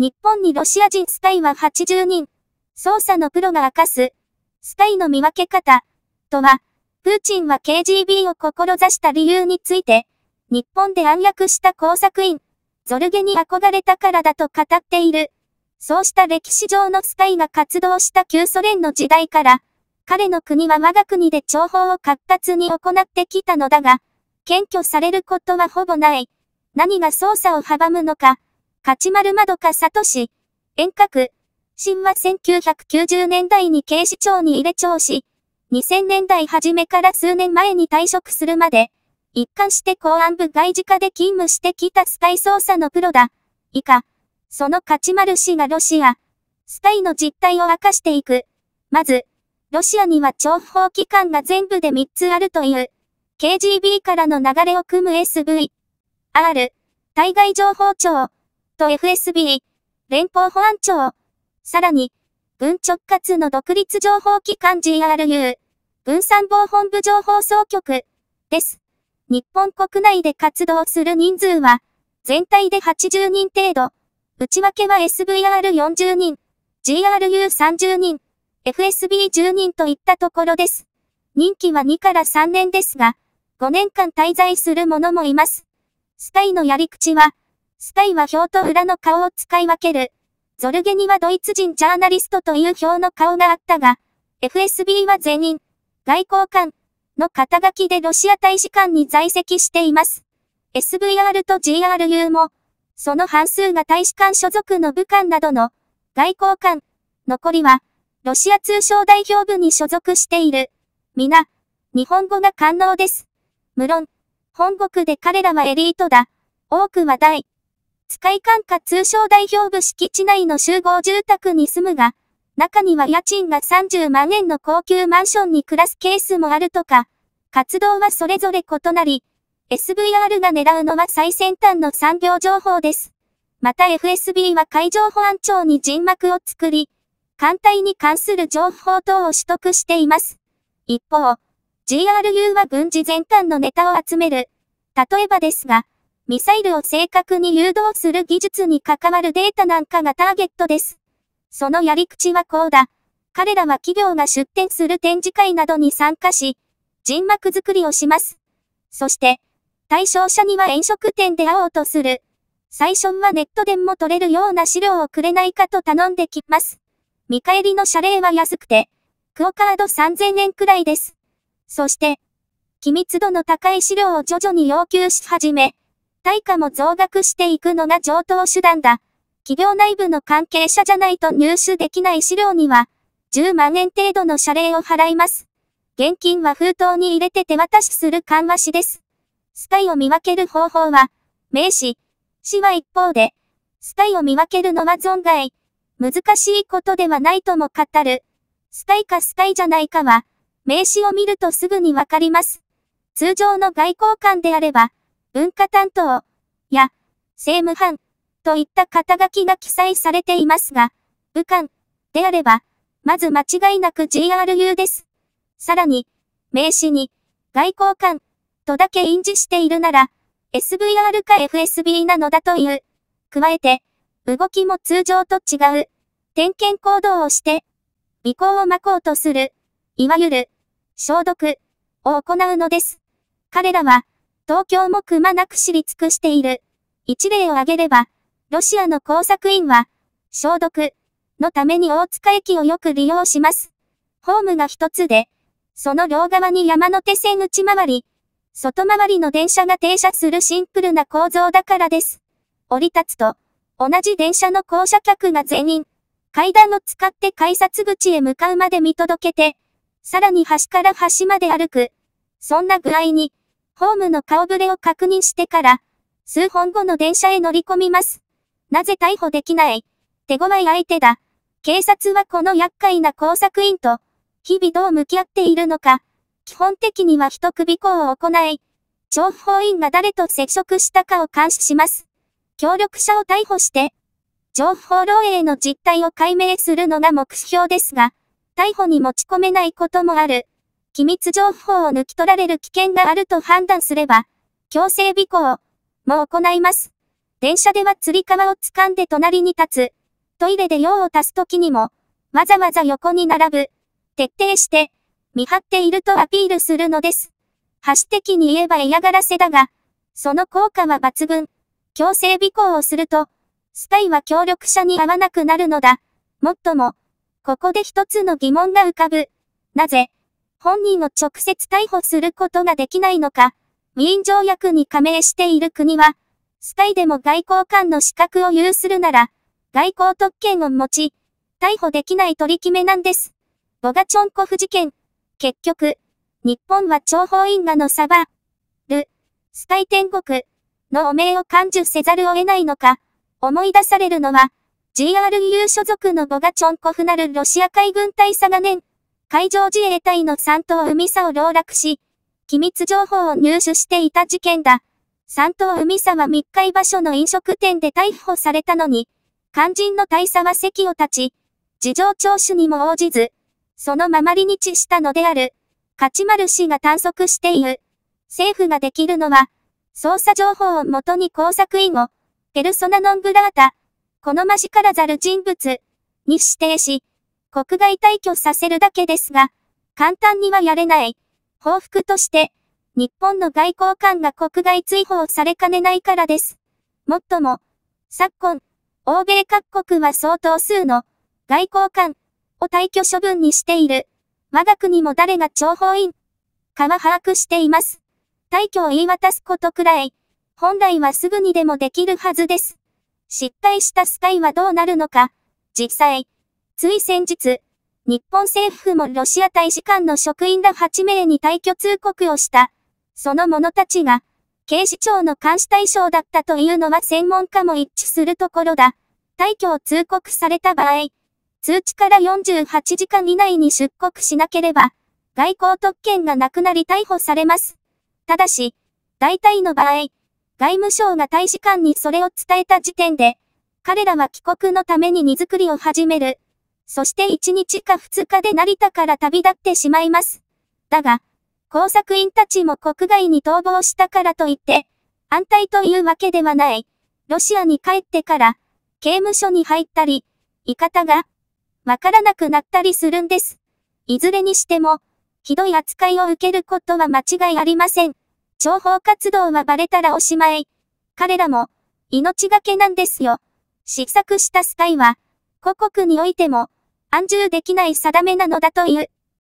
日本にロシア人スパイは80人。捜査のプロが明かす。スパイの見分け方。とは、プーチンは KGB を志した理由について、日本で暗躍した工作員、ゾルゲに憧れたからだと語っている。そうした歴史上のスパイが活動した旧ソ連の時代から、彼の国は我が国で情報を活発に行ってきたのだが、検挙されることはほぼない。何が捜査を阻むのか。勝丸まどかさとし、遠隔、新は1990年代に警視庁に入れ調子、2000年代初めから数年前に退職するまで、一貫して公安部外事課で勤務してきたスパイ捜査のプロだ。以下、その勝丸氏がロシア、スパイの実態を明かしていく。まず、ロシアには情報機関が全部で3つあるという、KGB からの流れを組む SV、R、対外情報庁、と FSB、連邦保安庁、さらに、軍直轄の独立情報機関 GRU、軍参謀本部情報総局、です。日本国内で活動する人数は、全体で80人程度。内訳は SVR40 人、GRU30 人、FSB10 人といったところです。任期は2から3年ですが、5年間滞在する者もいます。スパイのやり口は、スパイは表と裏の顔を使い分ける。ゾルゲにはドイツ人ジャーナリストという表の顔があったが、FSB は全員、外交官の肩書きでロシア大使館に在籍しています。SVR と GRU も、その半数が大使館所属の武官などの外交官、残りは、ロシア通商代表部に所属している。皆、日本語が堪能です。無論、本国で彼らはエリートだ。多くは大、使い管下通称代表部敷地内の集合住宅に住むが、中には家賃が30万円の高級マンションに暮らすケースもあるとか、活動はそれぞれ異なり、SVR が狙うのは最先端の産業情報です。また FSB は海上保安庁に人幕を作り、艦隊に関する情報等を取得しています。一方、GRU は軍事全般のネタを集める。例えばですが、ミサイルを正確に誘導する技術に関わるデータなんかがターゲットです。そのやり口はこうだ。彼らは企業が出展する展示会などに参加し、人幕作りをします。そして、対象者には飲食店で会おうとする。最初はネットでも取れるような資料をくれないかと頼んできます。見返りの謝礼は安くて、クオカード3000円くらいです。そして、機密度の高い資料を徐々に要求し始め、対価も増額していくのが上等手段だ。企業内部の関係者じゃないと入手できない資料には、10万円程度の謝礼を払います。現金は封筒に入れて手渡しする緩和しです。スカイを見分ける方法は、名詞、詞は一方で、スカイを見分けるのは存外。難しいことではないとも語る。スカイかスカイじゃないかは、名詞を見るとすぐにわかります。通常の外交官であれば、文化担当、や、政務班、といった肩書きが記載されていますが、武漢、であれば、まず間違いなく GRU です。さらに、名詞に、外交官、とだけ印字しているなら、SVR か FSB なのだという。加えて、動きも通常と違う。点検行動をして、尾行を巻こうとする、いわゆる、消毒、を行うのです。彼らは、東京もくまなく知り尽くしている。一例を挙げれば、ロシアの工作員は、消毒のために大塚駅をよく利用します。ホームが一つで、その両側に山手線内回り、外回りの電車が停車するシンプルな構造だからです。降り立つと、同じ電車の降車客が全員、階段を使って改札口へ向かうまで見届けて、さらに端から端まで歩く。そんな具合に、ホームの顔ぶれを確認してから、数本後の電車へ乗り込みます。なぜ逮捕できない手強い相手だ。警察はこの厄介な工作員と、日々どう向き合っているのか、基本的には一首行を行い、情報員が誰と接触したかを監視します。協力者を逮捕して、情報漏洩の実態を解明するのが目標ですが、逮捕に持ち込めないこともある。機密情報を抜き取られる危険があると判断すれば、強制尾行も行います。電車では釣り革を掴んで隣に立つ。トイレで用を足す時にも、わざわざ横に並ぶ。徹底して、見張っているとアピールするのです。橋的に言えば嫌がらせだが、その効果は抜群。強制尾行をすると、スパイは協力者に会わなくなるのだ。もっとも、ここで一つの疑問が浮かぶ。なぜ、本人を直接逮捕することができないのか、ウィーン条約に加盟している国は、スパイでも外交官の資格を有するなら、外交特権を持ち、逮捕できない取り決めなんです。ボガチョンコフ事件。結局、日本は諜報員らのサバ、る、スパイ天国の汚名を感受せざるを得ないのか、思い出されるのは、GRU 所属のボガチョンコフなるロシア海軍大佐が年、海上自衛隊の3島海佐を籠絡し、機密情報を入手していた事件だ。3島海佐は密会場所の飲食店で逮捕されたのに、肝心の大佐は席を立ち、事情聴取にも応じず、そのままり日したのである。勝丸氏が探索している。政府ができるのは、捜査情報をもとに工作員を、ペルソナノングラータ、好ましからざる人物、に指定し、国外退去させるだけですが、簡単にはやれない。報復として、日本の外交官が国外追放されかねないからです。もっとも、昨今、欧米各国は相当数の外交官を退去処分にしている。我が国も誰が諜報員かは把握しています。退去を言い渡すことくらい、本来はすぐにでもできるはずです。失敗したスカイはどうなるのか、実際、つい先日、日本政府もロシア大使館の職員ら8名に退去通告をした。その者たちが、警視庁の監視対象だったというのは専門家も一致するところだ。退去を通告された場合、通知から48時間以内に出国しなければ、外交特権がなくなり逮捕されます。ただし、大体の場合、外務省が大使館にそれを伝えた時点で、彼らは帰国のために荷造りを始める。そして1日か2日で成田から旅立ってしまいます。だが、工作員たちも国外に逃亡したからといって、安泰というわけではない。ロシアに帰ってから、刑務所に入ったり、言い方が、わからなくなったりするんです。いずれにしても、ひどい扱いを受けることは間違いありません。情報活動はバレたらおしまい。彼らも、命がけなんですよ。失策したスパイは、故国においても、安住できない定めなのだという。